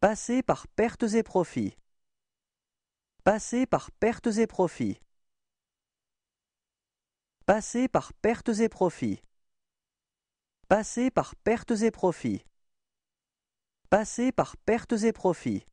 Passer par pertes et profits. Passer par pertes et profits. Passer par pertes et profits. Passer par pertes et profits. Passer par pertes et profits.